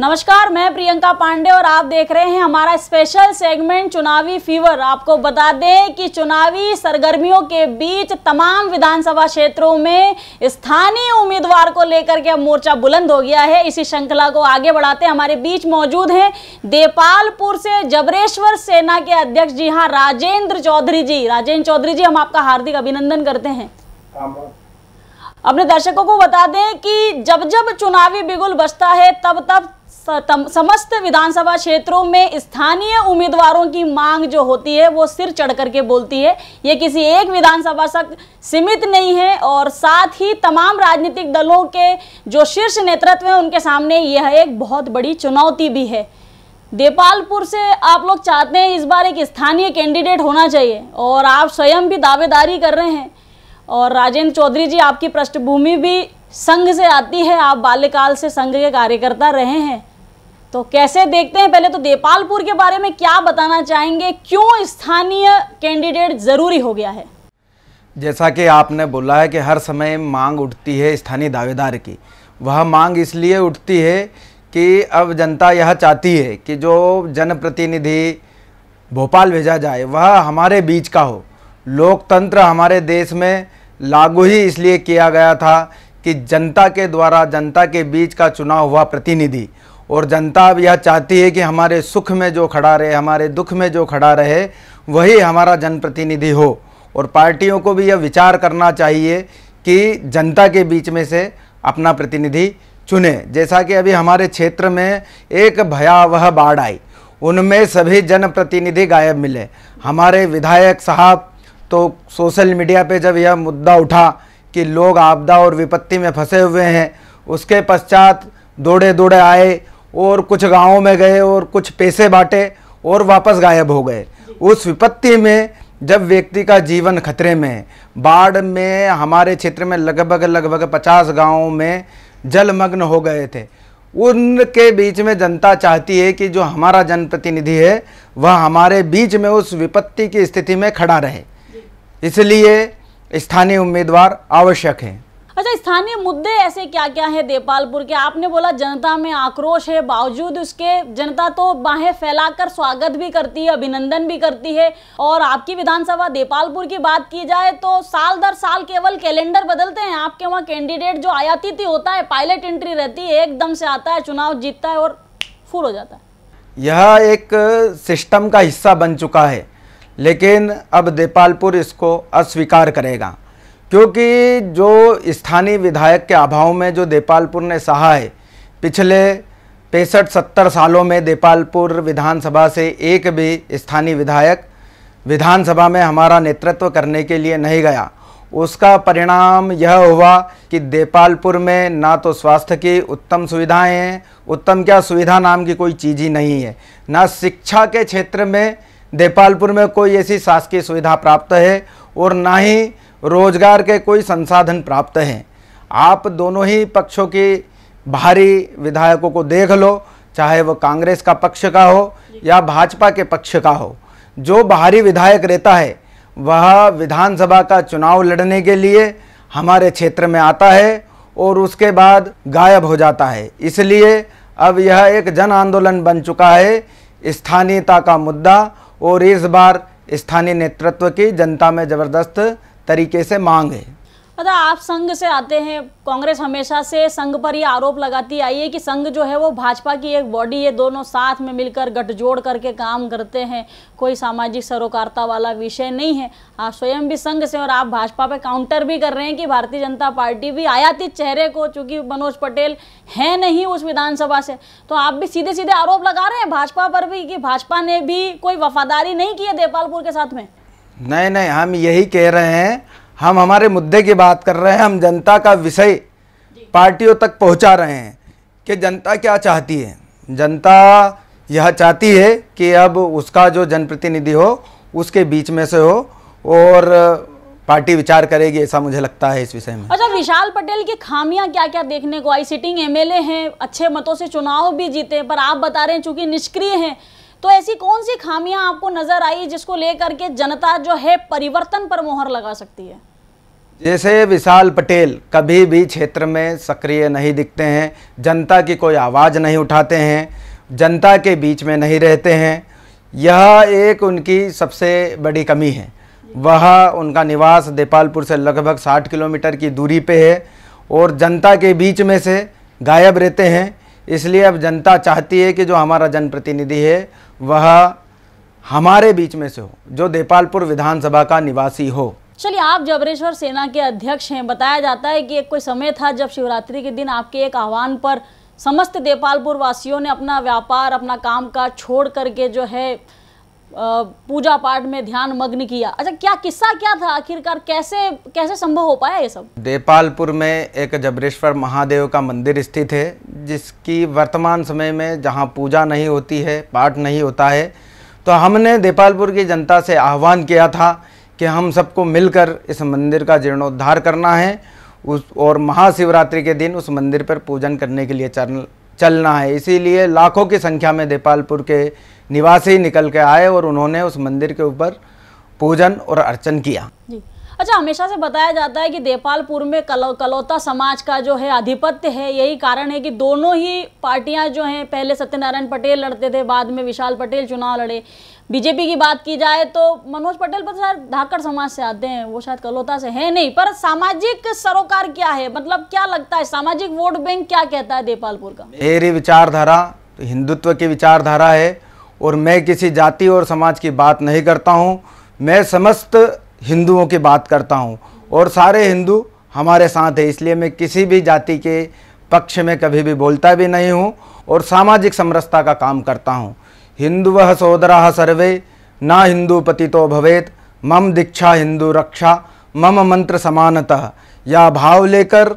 नमस्कार मैं प्रियंका पांडे और आप देख रहे हैं हमारा स्पेशल सेगमेंट चुनावी फीवर आपको बता दें कि चुनावी सरगर्मियों के बीच तमाम विधानसभा क्षेत्रों में स्थानीय उम्मीदवार को लेकर के मोर्चा बुलंद हो गया है इसी श्रृंखला को आगे बढ़ाते हमारे बीच मौजूद हैं देपालपुर से जबरेश्वर सेना के अध्यक्ष जी हाँ राजेंद्र चौधरी जी राजेंद्र चौधरी जी हम आपका हार्दिक अभिनंदन करते हैं अपने दर्शकों को बता दें कि जब जब चुनावी बिगुल बचता है तब तब समस्त विधानसभा क्षेत्रों में स्थानीय उम्मीदवारों की मांग जो होती है वो सिर चढ़ करके बोलती है ये किसी एक विधानसभा तक सीमित नहीं है और साथ ही तमाम राजनीतिक दलों के जो शीर्ष नेतृत्व हैं उनके सामने यह एक बहुत बड़ी चुनौती भी है देपालपुर से आप लोग चाहते हैं इस बार एक स्थानीय कैंडिडेट होना चाहिए और आप स्वयं भी दावेदारी कर रहे हैं और राजेंद्र चौधरी जी आपकी पृष्ठभूमि भी संघ से आती है आप बाल्यकाल से संघ के कार्यकर्ता रहे हैं तो कैसे देखते हैं पहले तो देपालपुर के बारे में क्या बताना चाहेंगे क्यों स्थानीय कैंडिडेट ज़रूरी हो गया है जैसा कि आपने बोला है कि हर समय मांग उठती है स्थानीय दावेदार की वह मांग इसलिए उठती है कि अब जनता यह चाहती है कि जो जनप्रतिनिधि भोपाल भेजा जाए वह हमारे बीच का हो लोकतंत्र हमारे देश में लागू ही इसलिए किया गया था कि जनता के द्वारा जनता के बीच का चुनाव हुआ प्रतिनिधि और जनता अब यह चाहती है कि हमारे सुख में जो खड़ा रहे हमारे दुख में जो खड़ा रहे वही हमारा जनप्रतिनिधि हो और पार्टियों को भी यह विचार करना चाहिए कि जनता के बीच में से अपना प्रतिनिधि चुने जैसा कि अभी हमारे क्षेत्र में एक भयावह बाढ़ आई उनमें सभी जनप्रतिनिधि गायब मिले हमारे विधायक साहब तो सोशल मीडिया पे जब यह मुद्दा उठा कि लोग आपदा और विपत्ति में फंसे हुए हैं उसके पश्चात दौड़े दौड़े आए और कुछ गांवों में गए और कुछ पैसे बांटे और वापस गायब हो गए उस विपत्ति में जब व्यक्ति का जीवन खतरे में बाढ़ में हमारे क्षेत्र में लगभग लगभग पचास गाँव में जलमग्न हो गए थे उनके बीच में जनता चाहती है कि जो हमारा जनप्रतिनिधि है वह हमारे बीच में उस विपत्ति की स्थिति में खड़ा रहे इसलिए स्थानीय उम्मीदवार आवश्यक हैं अच्छा स्थानीय मुद्दे ऐसे क्या क्या है देपालपुर के आपने बोला जनता में आक्रोश है बावजूद उसके जनता तो बाहें फैलाकर स्वागत भी करती है अभिनंदन भी करती है और आपकी विधानसभा देपालपुर की बात की जाए तो साल दर साल केवल कैलेंडर बदलते हैं आपके वहाँ कैंडिडेट जो आयाती थी होता है पायलट एंट्री रहती है एकदम से आता है चुनाव जीतता है और फूल हो जाता है यह एक सिस्टम का हिस्सा बन चुका है लेकिन अब देपालपुर इसको अस्वीकार करेगा क्योंकि जो स्थानीय विधायक के अभाव में जो देपालपुर ने सहा है पिछले पैंसठ सत्तर सालों में देपालपुर विधानसभा से एक भी स्थानीय विधायक विधानसभा में हमारा नेतृत्व करने के लिए नहीं गया उसका परिणाम यह हुआ कि देपालपुर में ना तो स्वास्थ्य की उत्तम सुविधाएं हैं उत्तम क्या सुविधा नाम की कोई चीज़ ही नहीं है ना शिक्षा के क्षेत्र में देपालपुर में कोई ऐसी शासकीय सुविधा प्राप्त है और ना ही रोजगार के कोई संसाधन प्राप्त हैं आप दोनों ही पक्षों की भारी विधायकों को देख लो चाहे वो कांग्रेस का पक्ष का हो या भाजपा के पक्ष का हो जो बाहरी विधायक रहता है वह विधानसभा का चुनाव लड़ने के लिए हमारे क्षेत्र में आता है और उसके बाद गायब हो जाता है इसलिए अब यह एक जन आंदोलन बन चुका है स्थानीयता का मुद्दा और इस बार स्थानीय नेतृत्व की जनता में ज़बरदस्त तरीके से मांग है अच्छा आप संघ से आते हैं कांग्रेस हमेशा से संघ पर ही आरोप लगाती आई है कि संघ जो है वो भाजपा की एक बॉडी है दोनों साथ में मिलकर गठजोड़ करके काम करते हैं कोई सामाजिक सरोकारता वाला विषय नहीं है आप स्वयं भी संघ से और आप भाजपा पे काउंटर भी कर रहे हैं कि भारतीय जनता पार्टी भी आयातित चेहरे को चूंकि मनोज पटेल है नहीं उस विधानसभा से तो आप भी सीधे सीधे आरोप लगा रहे हैं भाजपा पर भी कि भाजपा ने भी कोई वफादारी नहीं की है देपालपुर के साथ में नहीं नहीं हम यही कह रहे हैं हम हमारे मुद्दे की बात कर रहे हैं हम जनता का विषय पार्टियों तक पहुंचा रहे हैं कि जनता क्या चाहती है जनता यह चाहती है कि अब उसका जो जनप्रतिनिधि हो उसके बीच में से हो और पार्टी विचार करेगी ऐसा मुझे लगता है इस विषय में अच्छा विशाल पटेल की खामियां क्या क्या देखने को आई सिटिंग एमएलए हैं अच्छे मतों से चुनाव भी जीते पर आप बता रहे हैं चूंकि निष्क्रिय हैं तो ऐसी कौन सी खामियां आपको नजर आई जिसको लेकर के जनता जो है परिवर्तन पर मोहर लगा सकती है जैसे विशाल पटेल कभी भी क्षेत्र में सक्रिय नहीं दिखते हैं जनता की कोई आवाज़ नहीं उठाते हैं जनता के बीच में नहीं रहते हैं यह एक उनकी सबसे बड़ी कमी है वह उनका निवास देपालपुर से लगभग 60 किलोमीटर की दूरी पे है और जनता के बीच में से गायब रहते हैं इसलिए अब जनता चाहती है कि जो हमारा जनप्रतिनिधि है वह हमारे बीच में से हो जो देपालपुर विधानसभा का निवासी हो चलिए आप जबरेश्वर सेना के अध्यक्ष हैं बताया जाता है कि एक कोई समय था जब शिवरात्रि के दिन आपके एक आह्वान पर समस्त देपालपुर वासियों ने अपना व्यापार अपना काम काज छोड़ करके जो है पूजा पाठ में ध्यान मग्न किया अच्छा क्या किस्सा क्या था आखिरकार कैसे कैसे संभव हो पाया ये सब देपालपुर में एक जबरेश्वर महादेव का मंदिर स्थित है जिसकी वर्तमान समय में जहाँ पूजा नहीं होती है पाठ नहीं होता है तो हमने देपालपुर की जनता से आह्वान किया था कि हम सबको मिलकर इस मंदिर का जीर्णोद्धार करना है उस और महाशिवरात्रि के दिन उस मंदिर पर पूजन करने के लिए चरण चलना है इसीलिए लाखों की संख्या में देपालपुर के निवासी निकल के आए और उन्होंने उस मंदिर के ऊपर पूजन और अर्चन किया अच्छा हमेशा से बताया जाता है कि देपालपुर में कलो, कलौता समाज का जो है आधिपत्य है यही कारण है कि दोनों ही पार्टियां जो हैं पहले सत्यनारायण पटेल लड़ते थे बाद में विशाल पटेल चुनाव लड़े बीजेपी की बात की जाए तो मनोज पटेल पर शायद धाकड़ समाज से आते हैं वो शायद कलौता से है नहीं पर सामाजिक सरोकार क्या है मतलब क्या लगता है सामाजिक वोट बैंक क्या कहता है देपालपुर का मेरी विचारधारा तो हिंदुत्व की विचारधारा है और मैं किसी जाति और समाज की बात नहीं करता हूँ मैं समस्त हिंदुओं की बात करता हूँ और सारे हिंदू हमारे साथ है इसलिए मैं किसी भी जाति के पक्ष में कभी भी बोलता भी नहीं हूँ और सामाजिक समरसता का काम करता हूँ हिंदु वह सोदरा सर्वे ना हिंदू पति तो भवेत मम दीक्षा हिंदू रक्षा मम मंत्र समानतः या भाव लेकर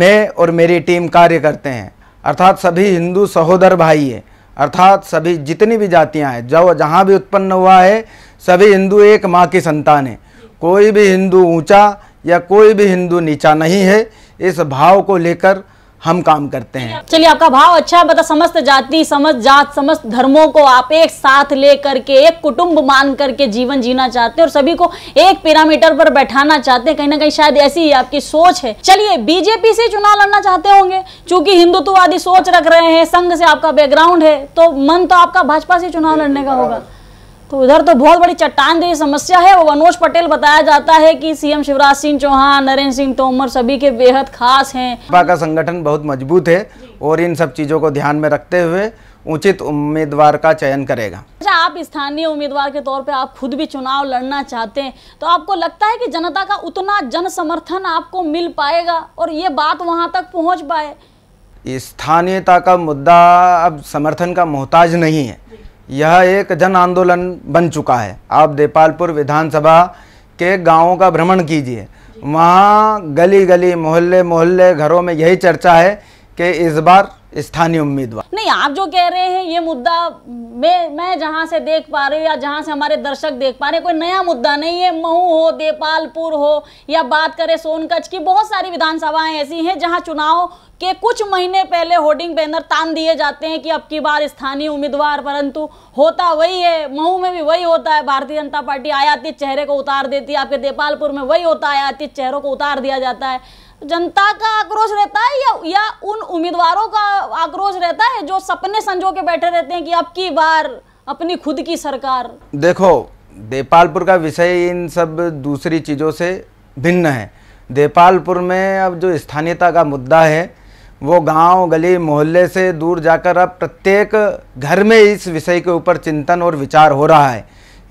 मैं और मेरी टीम कार्य करते हैं अर्थात सभी हिंदू सहोदर भाई हैं अर्थात सभी जितनी भी जातियां हैं जब जहाँ भी उत्पन्न हुआ है सभी हिंदू एक माँ की संतान है कोई भी हिंदू ऊंचा या कोई भी हिंदू नीचा नहीं है इस भाव को लेकर हम काम करते हैं चलिए आपका भाव अच्छा है बता मतलब समस्त जाति समस्त जात समस्त धर्मों को आप एक साथ ले करके एक कुटुंब मान करके जीवन जीना चाहते हैं और सभी को एक पैरामीटर पर बैठाना चाहते हैं कहीं ना कहीं शायद ऐसी ही आपकी सोच है चलिए बीजेपी से चुनाव लड़ना चाहते होंगे चूंकि हिंदुत्ववादी सोच रख रहे हैं संघ से आपका बैकग्राउंड है तो मन तो आपका भाजपा से चुनाव लड़ने का होगा तो उधर तो बहुत बड़ी चट्टान जो समस्या है वो मनोज पटेल बताया जाता है कि सीएम शिवराज सिंह चौहान नरेंद्र सिंह तोमर सभी के बेहद खास हैं भाजपा का संगठन बहुत मजबूत है और इन सब चीज़ों को ध्यान में रखते हुए उचित उम्मीदवार का चयन करेगा अच्छा आप स्थानीय उम्मीदवार के तौर पे आप खुद भी चुनाव लड़ना चाहते हैं तो आपको लगता है कि जनता का उतना जन समर्थन आपको मिल पाएगा और ये बात वहाँ तक पहुँच पाए स्थानीयता का मुद्दा अब समर्थन का मोहताज नहीं है यह एक जन आंदोलन बन चुका है आप देपालपुर विधानसभा के गांवों का भ्रमण कीजिए वहाँ गली गली मोहल्ले मोहल्ले घरों में यही चर्चा है कि इस बार स्थानीय उम्मीदवार नहीं आप जो कह रहे हैं ये मुद्दा मैं मैं जहाँ से देख पा रही हूँ या जहाँ से हमारे दर्शक देख पा रहे कोई नया मुद्दा नहीं है महू हो देपालपुर हो या बात करें सोनकच की बहुत सारी विधानसभाएं ऐसी हैं जहाँ चुनाव के कुछ महीने पहले होर्डिंग बैनर तान दिए जाते हैं कि अब की बार स्थानीय उम्मीदवार परंतु होता वही है महू में भी वही होता है भारतीय जनता पार्टी आयातित चेहरे को उतार देती है आपके देपालपुर में वही होता है आयातित चेहरों को उतार दिया जाता है जनता का आक्रोश रहता है या या उन उम्मीदवारों का आक्रोश रहता है जो सपने संजो के बैठे रहते हैं कि अब की बार अपनी खुद की सरकार देखो देपालपुर का विषय इन सब दूसरी चीज़ों से भिन्न है देपालपुर में अब जो स्थानीयता का मुद्दा है वो गांव गली मोहल्ले से दूर जाकर अब प्रत्येक घर में इस विषय के ऊपर चिंतन और विचार हो रहा है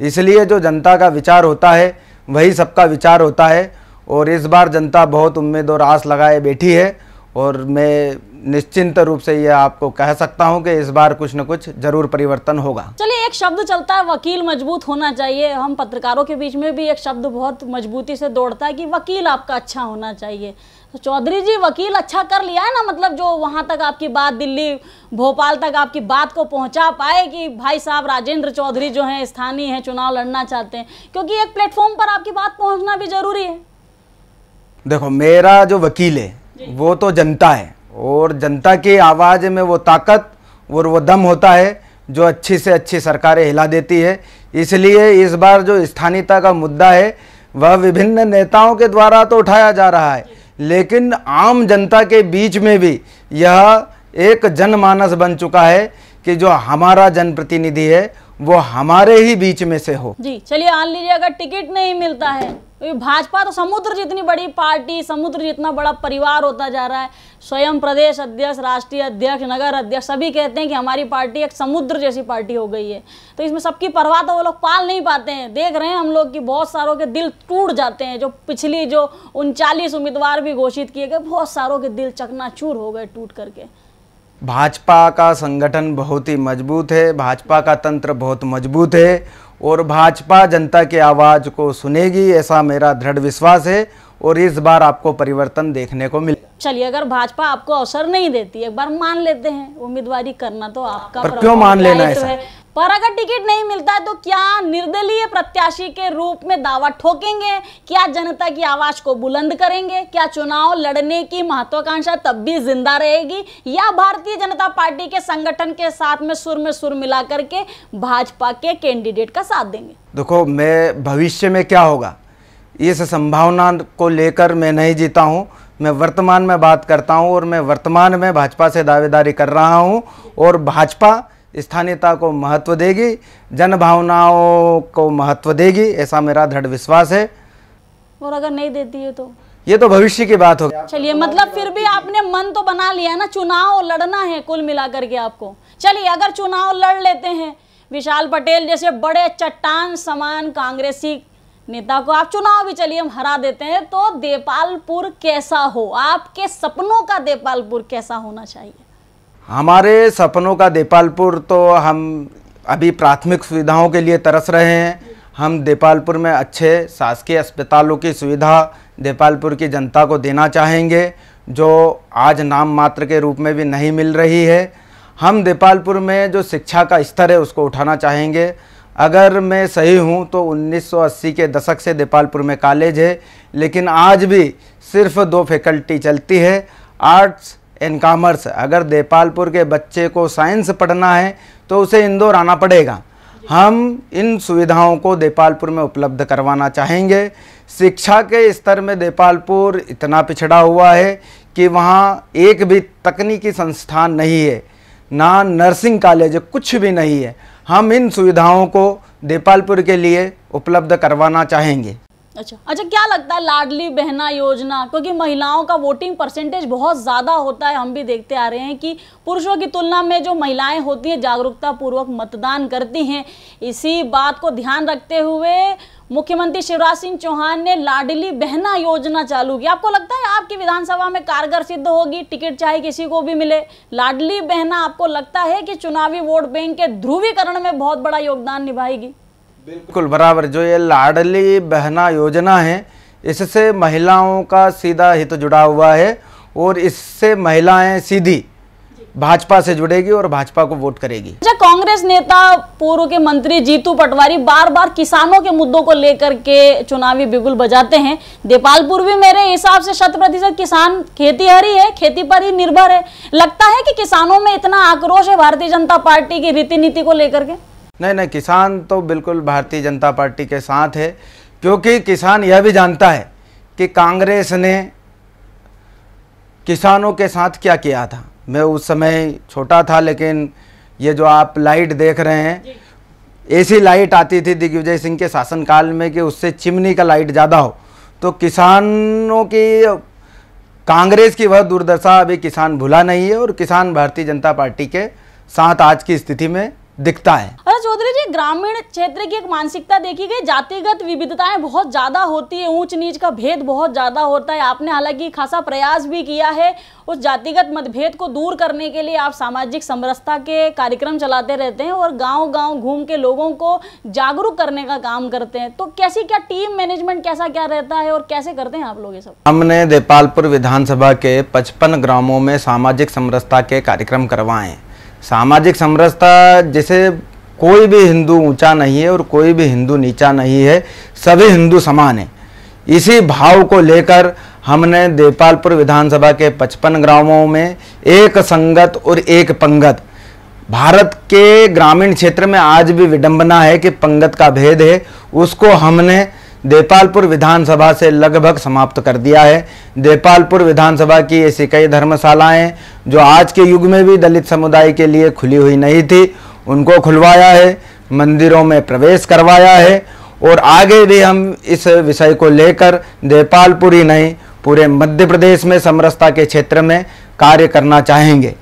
इसलिए जो जनता का विचार होता है वही सबका विचार होता है और इस बार जनता बहुत उम्मीद और आस लगाए बैठी है और मैं निश्चिंत रूप से यह आपको कह सकता हूँ कि इस बार कुछ न कुछ जरूर परिवर्तन होगा चलिए एक शब्द चलता है वकील मजबूत होना चाहिए हम पत्रकारों के बीच में भी एक शब्द बहुत मजबूती से दौड़ता है कि वकील आपका अच्छा होना चाहिए तो चौधरी जी वकील अच्छा कर लिया है ना मतलब जो वहाँ तक आपकी बात दिल्ली भोपाल तक आपकी बात को पहुँचा पाए कि भाई साहब राजेंद्र चौधरी जो है स्थानीय है चुनाव लड़ना चाहते हैं क्योंकि एक प्लेटफॉर्म पर आपकी बात पहुँचना भी जरूरी है देखो मेरा जो वकील है वो तो जनता है और जनता की आवाज़ में वो ताकत और वो दम होता है जो अच्छी से अच्छी सरकारें हिला देती है इसलिए इस बार जो स्थानीयता का मुद्दा है वह विभिन्न नेताओं के द्वारा तो उठाया जा रहा है लेकिन आम जनता के बीच में भी यह एक जनमानस बन चुका है कि जो हमारा जनप्रतिनिधि है वो हमारे ही बीच में से हो जी चलिए मान लीजिए अगर टिकट नहीं मिलता है भाजपा तो समुद्र जितनी बड़ी पार्टी समुद्र जितना बड़ा परिवार होता जा रहा है स्वयं प्रदेश अध्यक्ष राष्ट्रीय अध्यक्ष नगर अध्यक्ष सभी कहते हैं कि हमारी पार्टी एक समुद्र जैसी पार्टी हो गई है तो इसमें सबकी परवाह तो वो लोग पाल नहीं पाते हैं देख रहे हैं हम लोग कि बहुत सारों के दिल टूट जाते हैं जो पिछली जो उनचालीस उम्मीदवार भी घोषित किए गए बहुत सारों के दिल चकनाचूर हो गए टूट करके भाजपा का संगठन बहुत ही मजबूत है भाजपा का तंत्र बहुत मजबूत है और भाजपा जनता की आवाज़ को सुनेगी ऐसा मेरा दृढ़ विश्वास है और इस बार आपको परिवर्तन देखने को मिले चलिए अगर भाजपा आपको अवसर नहीं देती एक बार मान लेते हैं उम्मीदवारी करना तो आपका पर क्यों मान लेना है पर अगर टिकट नहीं मिलता है तो क्या निर्दलीय प्रत्याशी के रूप में दावा ठोकेंगे क्या जनता की आवाज को बुलंद करेंगे क्या चुनाव लड़ने की महत्वाकांक्षा तब भी जिंदा रहेगी या भारतीय जनता पार्टी के संगठन के साथ में सुर में सुर मिला करके भाजपा के कैंडिडेट का साथ देंगे देखो मैं भविष्य में क्या होगा इस संभावना को लेकर मैं नहीं जीता हूँ मैं वर्तमान में बात करता हूँ और मैं वर्तमान में भाजपा से दावेदारी कर रहा हूँ और भाजपा स्थानीयता को महत्व देगी जन भावनाओं को महत्व देगी ऐसा मेरा दृढ़ विश्वास है और अगर नहीं देती है तो ये तो भविष्य की बात होगी चलिए मतलब फिर भी आपने मन तो बना लिया ना चुनाव लड़ना है कुल मिलाकर के आपको चलिए अगर चुनाव लड़ लेते हैं विशाल पटेल जैसे बड़े चट्टान समान कांग्रेसी नेता को आप चुनाव भी चलिए हम हरा देते हैं तो देपालपुर कैसा हो आपके सपनों का देपालपुर कैसा होना चाहिए हमारे सपनों का देपालपुर तो हम अभी प्राथमिक सुविधाओं के लिए तरस रहे हैं हम देपालपुर में अच्छे शासकीय अस्पतालों की सुविधा देपालपुर की जनता को देना चाहेंगे जो आज नाम मात्र के रूप में भी नहीं मिल रही है हम देपालपुर में जो शिक्षा का स्तर है उसको उठाना चाहेंगे अगर मैं सही हूं तो 1980 के दशक से देपालपुर में कॉलेज है लेकिन आज भी सिर्फ दो फैकल्टी चलती है आर्ट्स इन कॉमर्स अगर देपालपुर के बच्चे को साइंस पढ़ना है तो उसे इंदौर आना पड़ेगा हम इन सुविधाओं को देपालपुर में उपलब्ध करवाना चाहेंगे शिक्षा के स्तर में देपालपुर इतना पिछड़ा हुआ है कि वहाँ एक भी तकनीकी संस्थान नहीं है ना नर्सिंग कॉलेज कुछ भी नहीं है हम इन सुविधाओं को देपालपुर के लिए उपलब्ध करवाना चाहेंगे अच्छा अच्छा क्या लगता है लाडली बहना योजना क्योंकि महिलाओं का वोटिंग परसेंटेज बहुत ज़्यादा होता है हम भी देखते आ रहे हैं कि पुरुषों की तुलना में जो महिलाएं होती हैं जागरूकता पूर्वक मतदान करती हैं इसी बात को ध्यान रखते हुए मुख्यमंत्री शिवराज सिंह चौहान ने लाडली बहना योजना चालू की आपको लगता है आपकी विधानसभा में कारगर सिद्ध होगी टिकट चाहे किसी को भी मिले लाडली बहना आपको लगता है कि चुनावी वोट बैंक के ध्रुवीकरण में बहुत बड़ा योगदान निभाएगी बिल्कुल बराबर जो ये लाडली बहना योजना है इससे महिलाओं का सीधा हित तो जुड़ा हुआ है और इससे महिलाएं सीधी भाजपा से जुड़ेगी और भाजपा को वोट करेगी अच्छा कांग्रेस नेता पूर्व के मंत्री जीतू पटवारी बार बार किसानों के मुद्दों को लेकर के चुनावी बिगुल बजाते हैं देपालपुर भी मेरे हिसाब से शत प्रतिशत किसान खेती हरी है खेती पर ही निर्भर है लगता है कि किसानों में इतना आक्रोश है भारतीय जनता पार्टी की रीति नीति को लेकर के नहीं नहीं किसान तो बिल्कुल भारतीय जनता पार्टी के साथ है क्योंकि किसान यह भी जानता है कि कांग्रेस ने किसानों के साथ क्या किया था मैं उस समय छोटा था लेकिन ये जो आप लाइट देख रहे हैं ऐसी लाइट आती थी दिग्विजय सिंह के शासनकाल में कि उससे चिमनी का लाइट ज़्यादा हो तो किसानों की कांग्रेस की वह दुर्दशा अभी किसान भुला नहीं है और किसान भारतीय जनता पार्टी के साथ आज की स्थिति में दिखता है अरे चौधरी जी ग्रामीण क्षेत्र की एक मानसिकता देखी गई जातिगत विविधताएं बहुत ज्यादा होती है ऊंच नीच का भेद बहुत ज्यादा होता है आपने हालांकि खासा प्रयास भी किया है उस जातिगत मतभेद को दूर करने के लिए आप सामाजिक समरसता के कार्यक्रम चलाते रहते हैं और गाँव गाँव घूम के लोगों को जागरूक करने का काम करते हैं तो कैसी क्या टीम मैनेजमेंट कैसा क्या रहता है और कैसे करते हैं आप लोग ये सब हमने देपालपुर विधानसभा के पचपन ग्रामों में सामाजिक समरसता के कार्यक्रम करवाए सामाजिक समरसता जैसे कोई भी हिंदू ऊंचा नहीं है और कोई भी हिंदू नीचा नहीं है सभी हिंदू समान है इसी भाव को लेकर हमने देपालपुर विधानसभा के 55 ग्रामों में एक संगत और एक पंगत भारत के ग्रामीण क्षेत्र में आज भी विडंबना है कि पंगत का भेद है उसको हमने देपालपुर विधानसभा से लगभग समाप्त कर दिया है देपालपुर विधानसभा की ऐसी कई धर्मशालाएं जो आज के युग में भी दलित समुदाय के लिए खुली हुई नहीं थी उनको खुलवाया है मंदिरों में प्रवेश करवाया है और आगे भी हम इस विषय को लेकर देपालपुर ही नहीं पूरे मध्य प्रदेश में समरसता के क्षेत्र में कार्य करना चाहेंगे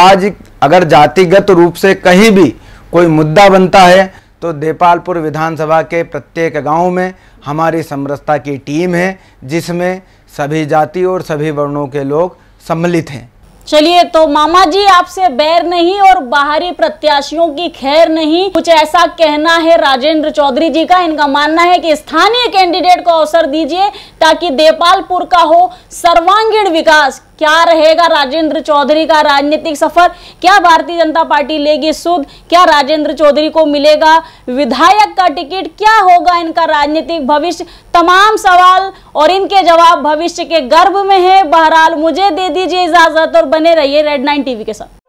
आज अगर जातिगत रूप से कहीं भी कोई मुद्दा बनता है तो देपालपुर विधानसभा के प्रत्येक गांव में हमारी समरसता की टीम है जिसमें सभी जाति और सभी वर्णों के लोग सम्मिलित हैं चलिए तो मामा जी आपसे बैर नहीं और बाहरी प्रत्याशियों की खैर नहीं कुछ ऐसा कहना है राजेंद्र चौधरी जी का इनका मानना है कि स्थानीय कैंडिडेट को अवसर दीजिए ताकि देपालपुर का हो सर्वांगीण विकास क्या रहेगा राजेंद्र चौधरी का राजनीतिक सफर क्या भारतीय जनता पार्टी लेगी सुध क्या राजेंद्र चौधरी को मिलेगा विधायक का टिकट क्या होगा इनका राजनीतिक भविष्य तमाम सवाल और इनके जवाब भविष्य के गर्भ में है बहरहाल मुझे दे दीजिए इजाजत और बने रहिए रेड नाइन टीवी के साथ